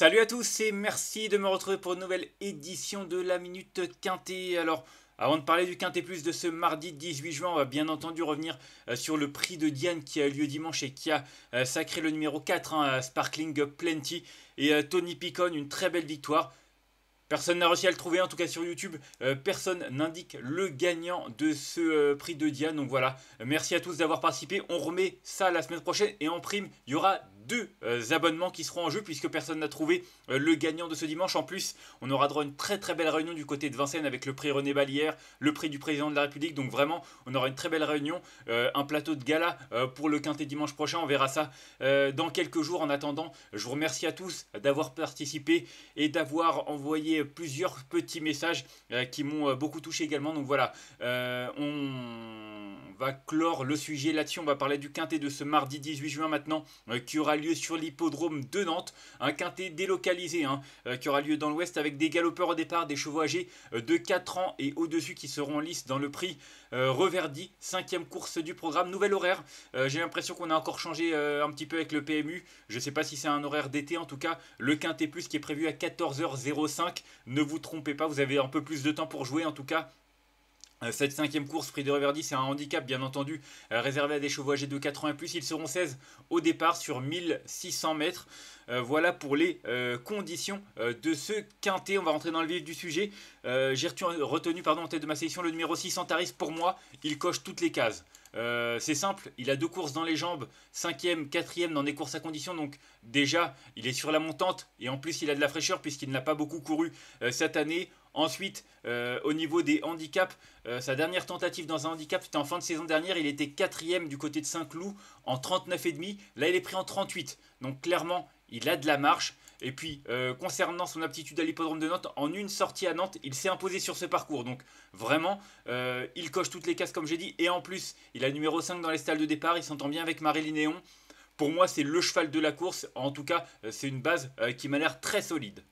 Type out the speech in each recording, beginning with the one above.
Salut à tous et merci de me retrouver pour une nouvelle édition de la Minute Quintée. Alors, avant de parler du Quintet Plus de ce mardi 18 juin, on va bien entendu revenir euh, sur le prix de Diane qui a eu lieu dimanche et qui a euh, sacré le numéro 4, hein, à Sparkling Plenty, et euh, Tony Picon, une très belle victoire. Personne n'a réussi à le trouver, en tout cas sur YouTube, personne n'indique le gagnant de ce prix de Diane. Donc voilà, merci à tous d'avoir participé. On remet ça la semaine prochaine et en prime, il y aura deux euh, abonnements qui seront en jeu puisque personne n'a trouvé euh, le gagnant de ce dimanche. En plus, on aura droit à une très très belle réunion du côté de Vincennes avec le prix René Balière, le prix du président de la République. Donc vraiment, on aura une très belle réunion, euh, un plateau de gala pour le quintet dimanche prochain. On verra ça dans quelques jours. En attendant, je vous remercie à tous d'avoir participé et d'avoir envoyé plusieurs petits messages qui m'ont beaucoup touché également. Donc voilà, on va clore le sujet là-dessus. On va parler du quintet de ce mardi 18 juin maintenant qui aura lieu sur l'hippodrome de Nantes. Un quintet délocalisé hein, euh, qui aura lieu dans l'Ouest avec des galopeurs au départ, des chevaux âgés euh, de 4 ans et au-dessus qui seront en dans le prix euh, Reverdi, cinquième course du programme, nouvel horaire. J'ai l'impression qu'on a encore changé un petit peu avec le PMU. Je ne sais pas si c'est un horaire d'été, en tout cas le Quintet Plus qui est prévu à 14h05. Ne vous trompez pas, vous avez un peu plus de temps pour jouer en tout cas. Euh, cette cinquième course, Prix de Reverdy, c'est un handicap bien entendu euh, réservé à des chevaux âgés de 80 et plus. Ils seront 16 au départ sur 1600 mètres. Euh, voilà pour les conditions de ce quintet. On va rentrer dans le vif du sujet. J'ai retenu pardon, en tête de ma sélection le numéro 6 Santaris. Pour moi, il coche toutes les cases. c'est simple, il a deux courses dans les jambes, cinquième, quatrième dans des courses à condition, donc déjà il est sur la montante et en plus il a de la fraîcheur puisqu'il n'a pas beaucoup couru cette année. Ensuite, euh, au niveau des handicaps, euh, sa dernière tentative dans un handicap, c'était en fin de saison dernière, il était quatrième du côté de Saint-Cloud en 39,5. Là, il est pris en 38. Donc clairement, il a de la marche. Et puis, euh, concernant son aptitude à l'hippodrome de Nantes, en une sortie à Nantes, il s'est imposé sur ce parcours. Donc, vraiment, il coche toutes les cases, comme j'ai dit. Et en plus, il a le numéro 5 dans les stalles de départ. Il s'entend bien avec Marie Néon. Pour moi, c'est le cheval de la course. En tout cas, c'est une base qui m'a l'air très solide.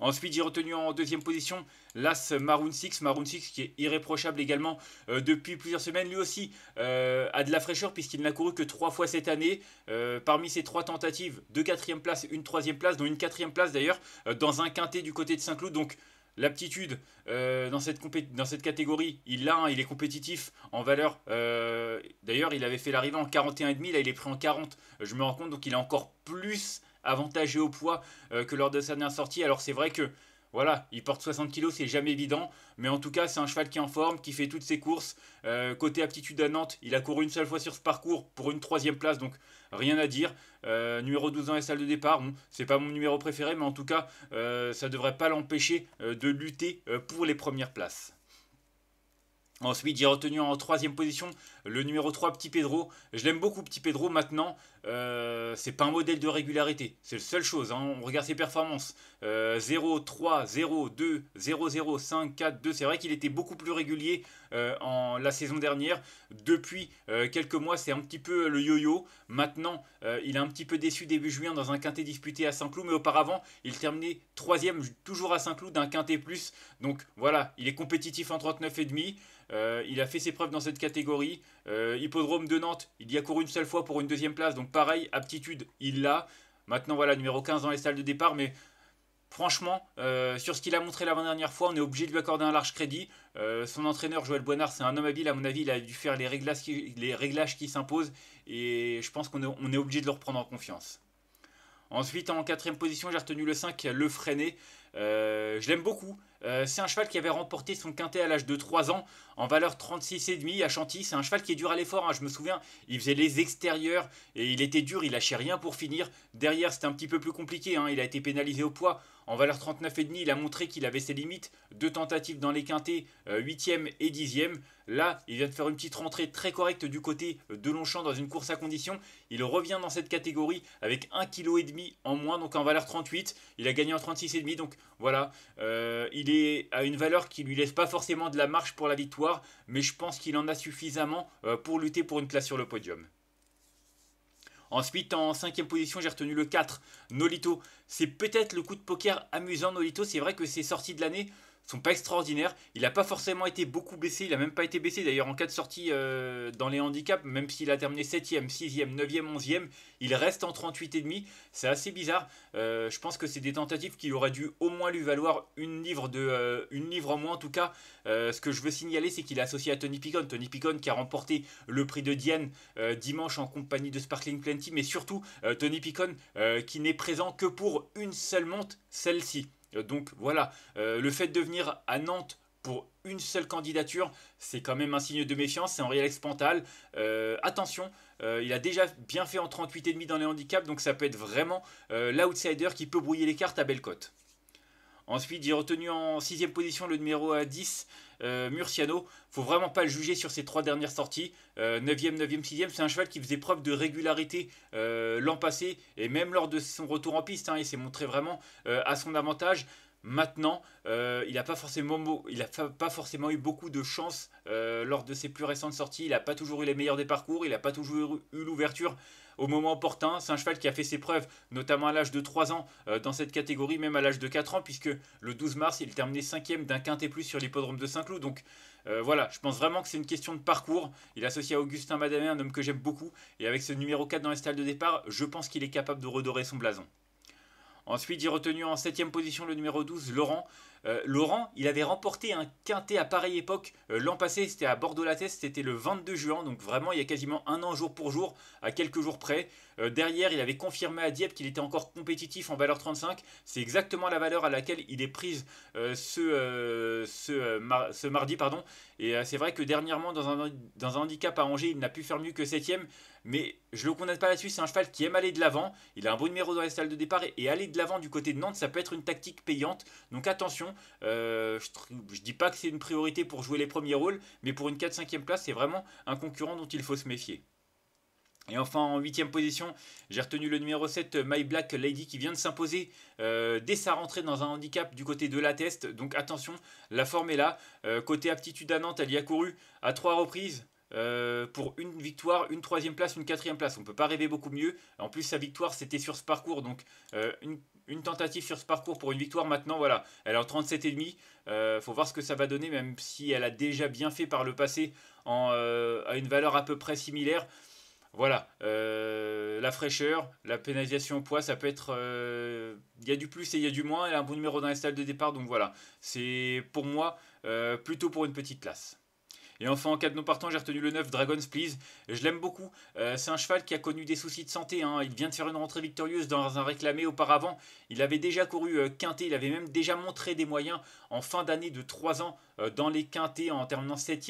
Ensuite, j'ai retenu en deuxième position l'As Maroon 6. Maroon 6 qui est irréprochable également euh, depuis plusieurs semaines. Lui aussi euh, a de la fraîcheur puisqu'il n'a couru que trois fois cette année. Euh, parmi ses trois tentatives, deux quatrième places, une troisième place, dont une quatrième place d'ailleurs, dans un quintet du côté de Saint-Cloud. Donc, l'aptitude dans, cette dans cette catégorie, il l'a, hein, il est compétitif en valeur. D'ailleurs, il avait fait l'arrivée en 41,5, là il est pris en 40, je me rends compte, donc il est encore plus avantagé au poids euh, que lors de sa dernière sortie. Alors c'est vrai que voilà, il porte 60 kg, c'est jamais évident, mais en tout cas, c'est un cheval qui est en forme, qui fait toutes ses courses. Euh, côté aptitude à Nantes, il a couru une seule fois sur ce parcours pour une troisième place, donc rien à dire. Euh, numéro 12 dans salle de départ, c'est pas mon numéro préféré, mais en tout cas, ça devrait pas l'empêcher de lutter pour les premières places. Ensuite, j'ai retenu en troisième position le numéro 3, Petit Pedro. Je l'aime beaucoup, Petit Pedro. Maintenant, euh, c'est pas un modèle de régularité. C'est la seule chose. Hein. On regarde ses performances. 0, 3, 0, 2, 0, 0, 5, 4, 2. C'est vrai qu'il était beaucoup plus régulier euh, en la saison dernière. Depuis euh, quelques mois, c'est un petit peu le yo-yo. Maintenant, euh, il a un petit peu déçu début juin dans un quintet disputé à Saint-Cloud. Mais auparavant, il terminait troisième, toujours à Saint-Cloud, d'un quintet plus. Donc voilà, il est compétitif en 39,5. Euh, il a fait ses preuves dans cette catégorie. Euh, hippodrome de Nantes, il y a couru une seule fois pour une deuxième place. Donc pareil, aptitude, il l'a. Maintenant, voilà, numéro 15 dans les salles de départ. Mais franchement, euh, sur ce qu'il a montré l'avant-dernière fois, on est obligé de lui accorder un large crédit. son entraîneur, Joël Boinard, c'est un homme habile. À mon avis, il a dû faire les réglages qui, s'imposent. Et je pense qu'on est, obligé de le reprendre en confiance. Ensuite, en quatrième position, j'ai retenu le 5, Le Freiné. je l'aime beaucoup. Euh, c'est un cheval qui avait remporté son quintet à l'âge de 3 ans en valeur 36,5 à Chantilly. C'est un cheval qui est dur à l'effort, hein, je me souviens. Il faisait les extérieurs et il était dur, il lâchait rien pour finir. Derrière, c'était un petit peu plus compliqué. Hein. il a été pénalisé au poids en valeur 39,5. Il a montré qu'il avait ses limites. Deux tentatives dans les quintets, 8e euh, et 10e. Là, il vient de faire une petite rentrée très correcte du côté de Longchamp dans une course à condition. Il revient dans cette catégorie avec 1,5 kg en moins, donc en valeur 38. Il a gagné en 36,5. Donc voilà, euh, il est à une valeur qui lui laisse pas forcément de la marche pour la victoire, mais je pense qu'il en a suffisamment euh, pour lutter pour une place sur le podium. Ensuite, en cinquième position, j'ai retenu le 4, Nolito. C'est peut-être le coup de poker amusant, Nolito. C'est vrai que c'est sorti de l'année sont pas extraordinaires. Il n'a pas forcément été beaucoup baissé, il n'a même pas été baissé d'ailleurs en cas de sortie euh, dans les handicaps, même s'il a terminé 7 e 6 e 9 e 11 e il reste en 38,5. C'est assez bizarre. Euh, je pense que c'est des tentatives qui auraient dû au moins lui valoir une livre, de, euh, une livre en moins en tout cas. ce que je veux signaler, c'est qu'il est associé à Tony Picon. Tony Picon qui a remporté le prix de Diane dimanche en compagnie de Sparkling Plenty, mais surtout Tony Picon qui n'est présent que pour une seule monte, celle-ci. Euh, donc voilà, euh, le fait de venir à Nantes pour une seule candidature, c'est quand même un signe de méfiance, c'est Henri Alex Pantal. Euh, attention, il a déjà bien fait en 38,5 dans les handicaps, donc ça peut être vraiment l'outsider qui peut brouiller les cartes à cote. Ensuite, j'ai retenu en sixième position le numéro 10, Il euh, Murciano. Faut vraiment pas le juger sur ses trois dernières sorties. 9e, 9 6 c'est un cheval qui faisait preuve de régularité euh, l'an passé et même lors de son retour en piste. Hein, il s'est montré vraiment euh, à son avantage. Maintenant, euh, il n'a pas, forcément, eu beaucoup de chance euh, lors de ses plus récentes sorties. Il n'a pas toujours eu les meilleurs des parcours, il n'a pas toujours eu l'ouverture au moment opportun. C'est un cheval qui a fait ses preuves, notamment à l'âge de 3 ans euh, dans cette catégorie, même à l'âge de 4 ans, puisque le 12 mars, il terminait 5ème d'un quintet plus sur l'hippodrome de Saint-Cloud. Donc voilà, je pense vraiment que c'est une question de parcours. Il associe à Augustin Madamé, un homme que j'aime beaucoup, et avec ce numéro 4 dans les stalles de départ, je pense qu'il est capable de redorer son blason. Ensuite, j'ai retenu en 7ème position le numéro 12, Laurent. Euh, Laurent, il avait remporté un quintet à pareille époque euh, l'an passé, c'était à bordeaux la c'était le 22 juin, donc vraiment il y a quasiment un an jour pour jour, à quelques jours près. Euh, derrière, il avait confirmé à Dieppe qu'il était encore compétitif en valeur 35, c'est exactement la valeur à laquelle il est prise ce, ce, mardi. pardon. Et c'est vrai que dernièrement, dans un, dans un handicap à Angers, il n'a pu faire mieux que 7ème mais je le condamne pas là-dessus. C'est un cheval qui aime aller de l'avant. Il a un bon numéro dans les salle de départ et, aller de l'avant du côté de Nantes, ça peut être une tactique payante. Donc attention, euh, je, ne dis pas que c'est une priorité pour jouer les premiers rôles, mais pour une 4-5e place, c'est vraiment un concurrent dont il faut se méfier. Et enfin en 8 huitième position, j'ai retenu le numéro 7, euh, My Black Lady, qui vient de s'imposer euh, dès sa rentrée dans un handicap du côté de la test. Donc attention, la forme est là. côté aptitude à Nantes, elle y a couru à trois reprises. Euh, pour une victoire, une troisième place, une quatrième place. On ne peut pas rêver beaucoup mieux. En plus, sa victoire, c'était sur ce parcours. Donc, euh, une, tentative sur ce parcours pour une victoire maintenant, voilà. Elle est en 37,5. Euh, faut voir ce que ça va donner, même si elle a déjà bien fait par le passé euh, à une valeur à peu près similaire. Voilà, la fraîcheur, la pénalisation au poids, ça peut être... Il y a du plus et il y a du moins. Elle a un bon numéro dans les salles de départ, donc voilà. C'est pour moi plutôt pour une petite place. Et enfin, en cas de non partant, j'ai retenu le 9, Dragon's Please. Je l'aime beaucoup. Euh, c'est un cheval qui a connu des soucis de santé. Hein. Il vient de faire une rentrée victorieuse dans un réclamé auparavant. Il avait déjà couru euh, quinté. Il avait même déjà montré des moyens en fin d'année de 3 ans euh, dans les quintés en terminant 7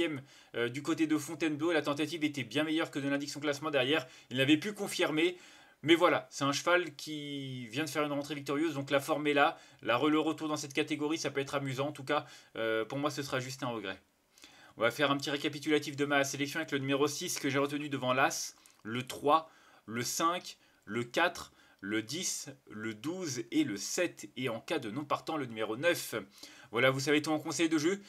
e du côté de Fontainebleau. La tentative était bien meilleure que de l'indiction classement derrière. Il n'avait pu confirmer. Mais voilà, c'est un cheval qui vient de faire une rentrée victorieuse, donc la forme est là. La, le retour dans cette catégorie, ça peut être amusant. En tout cas, pour moi, ce sera juste un regret. On va faire un petit récapitulatif de ma sélection avec le numéro 6 que j'ai retenu devant l'As, le 3, le 5, le 4, le 10, le 12 et le 7. Et en cas de non partant, le numéro 9. Voilà, vous savez tout en conseil de jeu.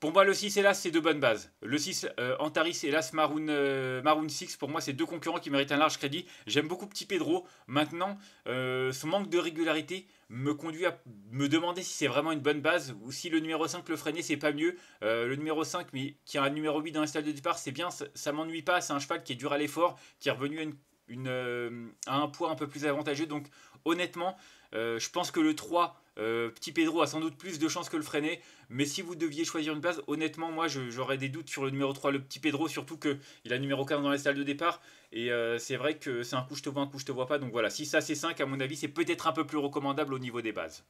Pour moi, le 6 et l'As, c'est deux bonnes bases. Le 6, euh, Antaris et l'As Maroon, 6, euh, pour moi, c'est deux concurrents qui méritent un large crédit. J'aime beaucoup Petit Pedro. Maintenant, euh, son manque de régularité me conduit à me demander si c'est vraiment une bonne base ou si le numéro 5 le freiner, c'est pas mieux. le numéro 5, mais qui a un numéro 8 dans le stade de départ, c'est bien, ça, m'ennuie pas. C'est un cheval qui est dur à l'effort, qui est revenu à, à, un poids un peu plus avantageux. Donc, honnêtement, je pense que le 3 euh, petit Pedro a sans doute plus de chances que le Freinet, mais si vous deviez choisir une base, honnêtement, moi j'aurais des doutes sur le numéro 3, le Petit Pedro, surtout qu'il a numéro 15 dans les salles de départ, et euh, c'est vrai que c'est un coup je te vois, un coup je te vois pas, donc voilà, si ça c'est 5, à mon avis, c'est peut-être un peu plus recommandable au niveau des bases.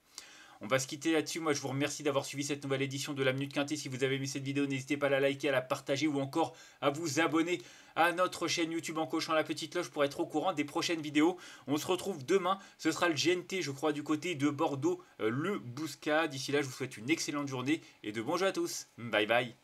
On va se quitter là-dessus. Moi, je vous remercie d'avoir suivi cette nouvelle édition de la Minute Quintée. Si vous avez aimé cette vidéo, n'hésitez pas à la liker, à la partager ou encore à vous abonner à notre chaîne YouTube en cochant la petite cloche pour être au courant des prochaines vidéos. On se retrouve demain. Ce sera le GNT, je crois, du côté de Bordeaux, euh, le Bousca. D'ici là, je vous souhaite une excellente journée et de bons jeux à tous. Bye bye.